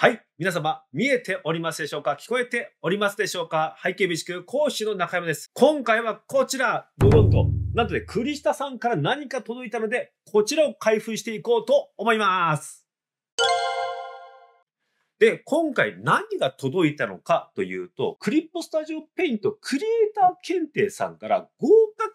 はい。皆様、見えておりますでしょうか聞こえておりますでしょうか背景美宿講師の中山です。今回はこちら、ドロンと。なんとね、スタさんから何か届いたので、こちらを開封していこうと思います。で、今回何が届いたのかというと、クリップスタジオペイントクリエイター検定さんから合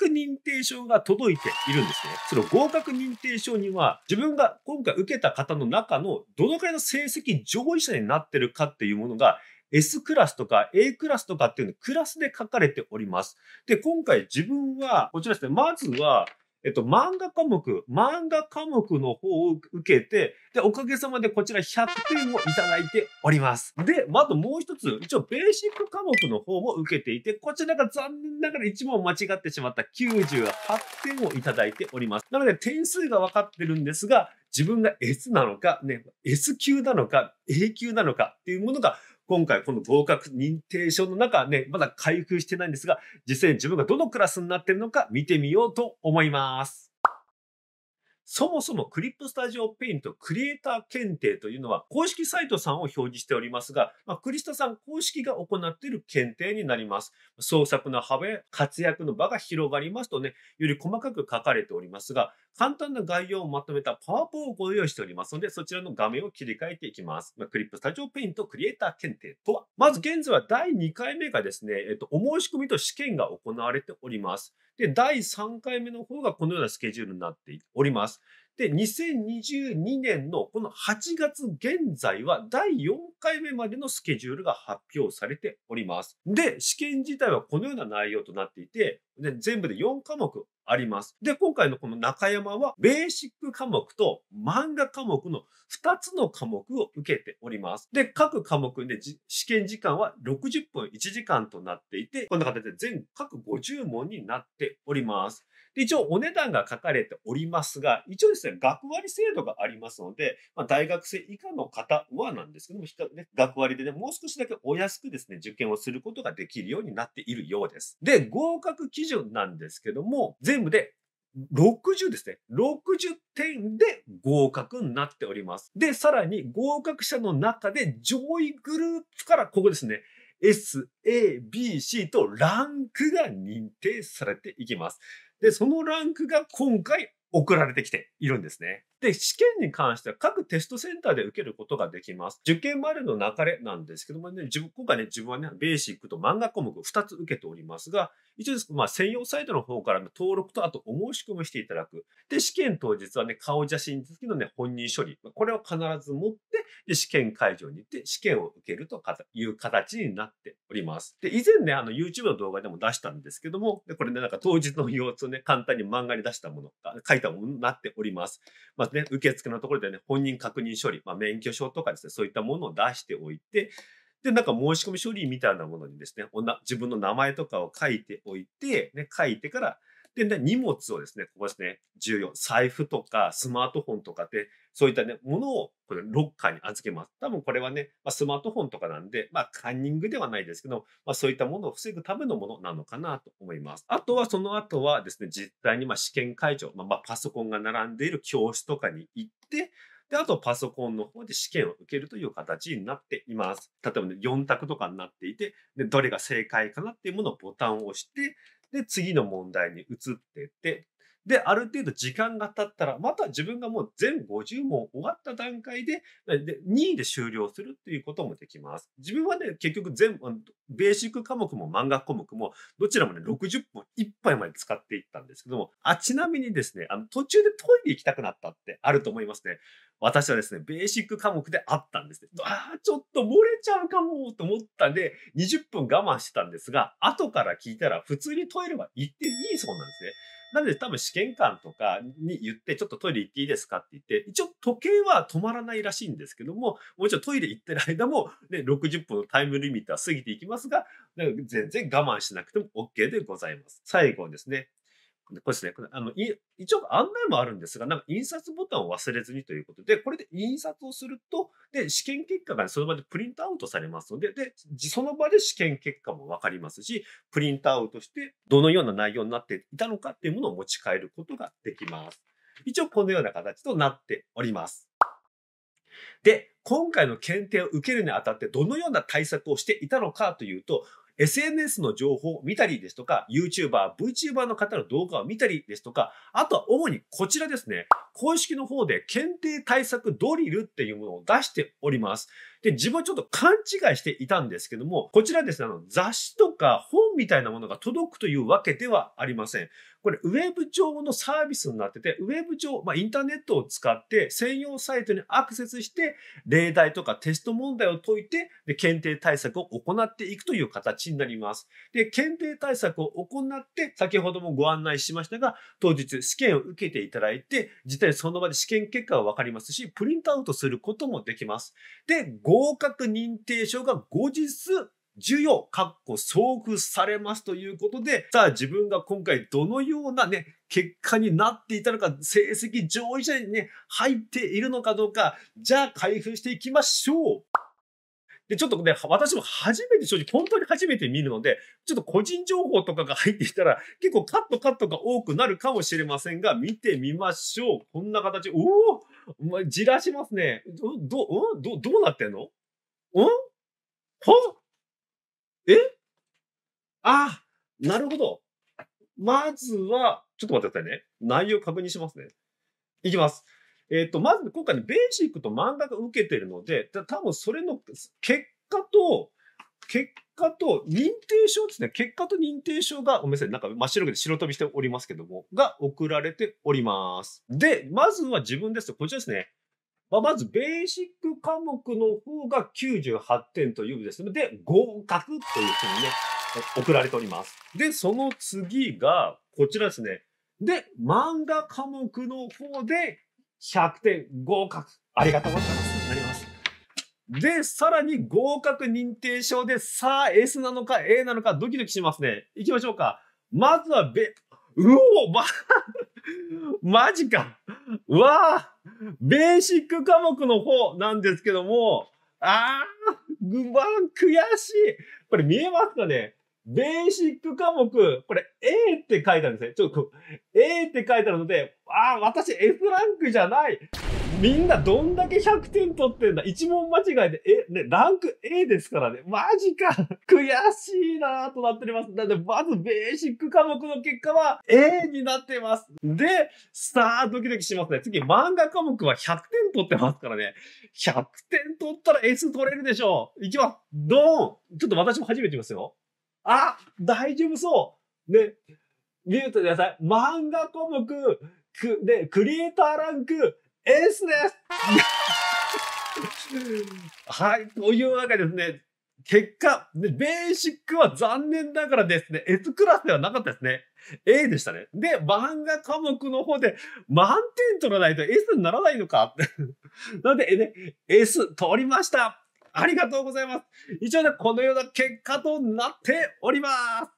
認定証が届いているんですね。その合格認定証には、自分が今回受けた方の中のどのくらいの成績上位者になってるかっていうものが、S クラスとか A クラスとかっていうのクラスで書かれております。で、今回自分は、こちらですね、まずは、えっと、漫画科目、漫画科目の方を受けて、で、おかげさまでこちら100点をいただいております。で、まあ、ともう一つ、一応ベーシック科目の方も受けていて、こちらが残念ながら1問間違ってしまった98点をいただいております。なので、点数が分かってるんですが、自分が S なのか、ね、S 級なのか、A 級なのかっていうものが今回この合格認定証の中ね、まだ開封してないんですが、実際に自分がどのクラスになってるのか見てみようと思います。そもそもクリップスタジオペイントクリエイター検定というのは公式サイトさんを表示しておりますが、まあ、クリスタさん公式が行っている検定になります。創作の幅や活躍の場が広がりますとね、より細かく書かれておりますが、簡単な概要をまとめたパワーポをご用意しておりますので、そちらの画面を切り替えていきます。まあ、クリップスタジオペイントクリエイター検定とは、まず現在は第2回目がですね、えっと、お申し込みと試験が行われております。で、第3回目の方がこのようなスケジュールになっております。で、2022年のこの8月現在は第4回目までのスケジュールが発表されております。で、試験自体はこのような内容となっていて、全部で4科目あります。で、今回のこの中山は、ベーシック科目と漫画科目の2つの科目を受けております。で、各科目で試験時間は60分1時間となっていて、こんな形で全各50問になっております。で、一応お値段が書かれておりますが、一応ですね、学割制度がありますので、まあ、大学生以下の方はなんですけども、ね、学割でね、もう少しだけお安くですね、受験をすることができるようになっているようです。で、合格基準なんですけども、全部で60ですね。60点で合格になっております。で、さらに合格者の中で上位グループから、ここですね。S、A、B、C とランクが認定されていきます。で、そのランクが今回送られてきているんですね。で、試験に関しては各テストセンターで受けることができます。受験までの流れなんですけどもね、自分、今回ね、自分はね、ベーシックと漫画項目2つ受けておりますが、一応です、まあ、専用サイトの方からの登録と、あとお申し込みしていただく。で、試験当日はね、顔写真付きのね、本人処理。これを必ず持って、で、試験会場に行って、試験を受けるという形になっております。で、以前ね、あの、YouTube の動画でも出したんですけども、でこれね、なんか当日の様子をね、簡単に漫画に出したもの、書いたものになっております。まあね、受付のところでね、本人確認処理、まあ、免許証とかですね、そういったものを出しておいて、で、なんか申し込み処理みたいなものにですね、自分の名前とかを書いておいて、ね、書いてから、で、ね、荷物をですね、ここですね、重要。財布とかスマートフォンとかで、そういったね、ものをこれロッカーに預けます。多分これはね、まあ、スマートフォンとかなんで、まあカンニングではないですけど、まあそういったものを防ぐためのものなのかなと思います。あとはその後はですね、実際にまあ試験会場、まあ、まあパソコンが並んでいる教室とかに行って、で、あとパソコンの方で試験を受けるという形になっています。例えばね、4択とかになっていて、で、どれが正解かなっていうものをボタンを押して、で、次の問題に移っていって、で、ある程度時間が経ったら、また自分がもう全50問終わった段階で、で2位で終了するっていうこともできます。自分はね、結局全、ベーシック科目も漫画科目も、どちらもね、60分いっぱいまで使っていったんですけども、あ、ちなみにですね、あの、途中でトイレ行きたくなったってあると思いますね。私はですね、ベーシック科目であったんですね。ああ、ちょっと漏れちゃうかもと思ったんで、20分我慢してたんですが、後から聞いたら普通にトイレは行っていいそうなんですね。なので多分試験官とかに言って、ちょっとトイレ行っていいですかって言って、一応時計は止まらないらしいんですけども、もちょいトイレ行ってる間も、ね、60分のタイムリミットは過ぎていきますが、全然我慢しなくても OK でございます。最後にですね、これですね、あのい一応案内もあるんですが、なんか印刷ボタンを忘れずにということで、これで印刷をすると、で、試験結果が、ね、その場でプリントアウトされますので、で、その場で試験結果もわかりますし、プリントアウトして、どのような内容になっていたのかっていうものを持ち帰ることができます。一応このような形となっております。で、今回の検定を受けるにあたってどのような対策をしていたのかというと、SNS の情報を見たりですとか、YouTuber、VTuber の方の動画を見たりですとか、あとは主にこちらですね、公式の方で検定対策ドリルっていうものを出しております。で、自分はちょっと勘違いしていたんですけども、こちらですね、あの、雑誌とか本みたいなものが届くというわけではありません。これ、ウェブ上のサービスになってて、ウェブ上、まあ、インターネットを使って専用サイトにアクセスして、例題とかテスト問題を解いて、で、検定対策を行っていくという形になります。で、検定対策を行って、先ほどもご案内しましたが、当日試験を受けていただいて、実際その場で試験結果がわかりますし、プリントアウトすることもできます。で、合格認定証が後日授与、かっこ送付されますということで、さあ自分が今回どのようなね、結果になっていたのか、成績上位者にね、入っているのかどうか、じゃあ開封していきましょうで、ちょっとね、私も初めて、正直、本当に初めて見るので、ちょっと個人情報とかが入ってきたら、結構カットカットが多くなるかもしれませんが、見てみましょう。こんな形。おおお前、じらしますね。ど、ど、うんど、どうなってんのうんはえああ、なるほど。まずは、ちょっと待ってくださいね。内容確認しますね。いきます。えっ、ー、と、まず今回ね、ベーシックと漫画が受けてるので、多分それの結果と、結果と認定証ですね。結果と認定証が、ごめんなさい。なんか真っ白て白飛びしておりますけども、が送られております。で、まずは自分です。と、こちらですね。まあ、まず、ベーシック科目の方が98点というですね。で、合格というふうにね、送られております。で、その次が、こちらですね。で、漫画科目の方で100点合格。ありがとうございます。なります。で、さらに合格認定証で、さあ S なのか A なのかドキドキしますね。いきましょうか。まずはべ、うおま、マジか。うわあ、ベーシック科目の方なんですけども、ああ、うわ、悔しい。これ見えますかねベーシック科目、これ A って書いてあるんですね。ちょっと A って書いてあるので、ああ、私 S ランクじゃない。みんなどんだけ100点取ってんだ一問間違いで、え、ね、ランク A ですからね。マジか 悔しいなとなっております。なんで、まずベーシック科目の結果は A になってます。で、さあ、ドキドキしますね。次、漫画科目は100点取ってますからね。100点取ったら S 取れるでしょう。いきます。ドーンちょっと私も初めて見ますよ。あ、大丈夫そう。ね、見るとください。漫画コムク、く、で、クリエイターランク、エースです はい、というわけですね。結果、ベーシックは残念ながらですね、S クラスではなかったですね。A でしたね。で、漫画科目の方で満点取らないと S にならないのか。なので、ね、S 取りました。ありがとうございます。以上でこのような結果となっております。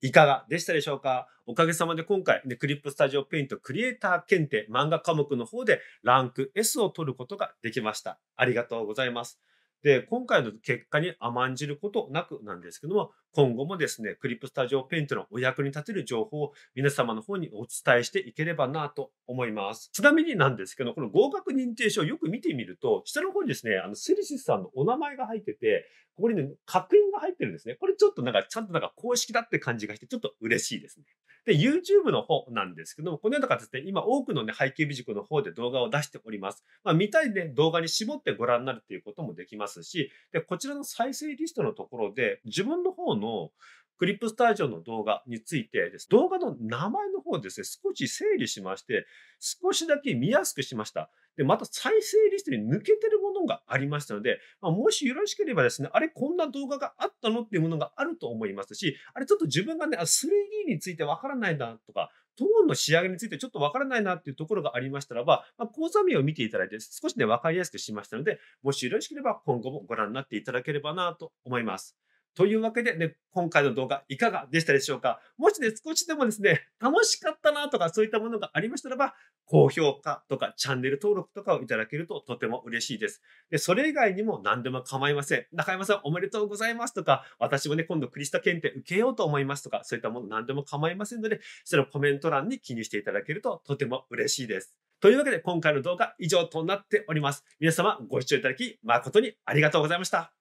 いかがでしたでしょうかおかげさまで今回、ね、クリップスタジオペイントクリエイター検定漫画科目の方でランク S を取ることができました。ありがとうございます。で、今回の結果に甘んじることなくなんですけども、今後もですね、クリップスタジオペイントのお役に立てる情報を皆様の方にお伝えしていければなと思います。ちなみになんですけど、この合格認定証をよく見てみると、下の方にですね、あの、セリシスさんのお名前が入ってて、ここにね、確認が入ってるんですね。これちょっとなんか、ちゃんとなんか公式だって感じがして、ちょっと嬉しいですね。で、YouTube の方なんですけども、このような形で今多くのね、背景美塾の方で動画を出しております。まあ、見たいね、動画に絞ってご覧になるっていうこともできますし、で、こちらの再生リストのところで、自分の方のクリップスタジオの動画についてです。動画の名前の方をですね、少し整理しまして、少しだけ見やすくしました。で、また再生リストに抜けてるものがありましたので、まあ、もしよろしければですね、あれこんな動画があったのっていうものがあると思いますし、あれちょっと自分がね、3D についてわからないなとか、トーンの仕上げについてちょっとわからないなっていうところがありましたらば、まあ、講座名を見ていただいて少しね、わかりやすくしましたので、もしよろしければ今後もご覧になっていただければなと思います。というわけでね、今回の動画いかがでしたでしょうかもしね、少しでもですね、楽しかったなとかそういったものがありましたらば、高評価とかチャンネル登録とかをいただけるととても嬉しいです。で、それ以外にも何でも構いません。中山さんおめでとうございますとか、私もね、今度クリスタ検定受けようと思いますとか、そういったもの何でも構いませんので、そのコメント欄に記入していただけるととても嬉しいです。というわけで今回の動画以上となっております。皆様ご視聴いただき誠にありがとうございました。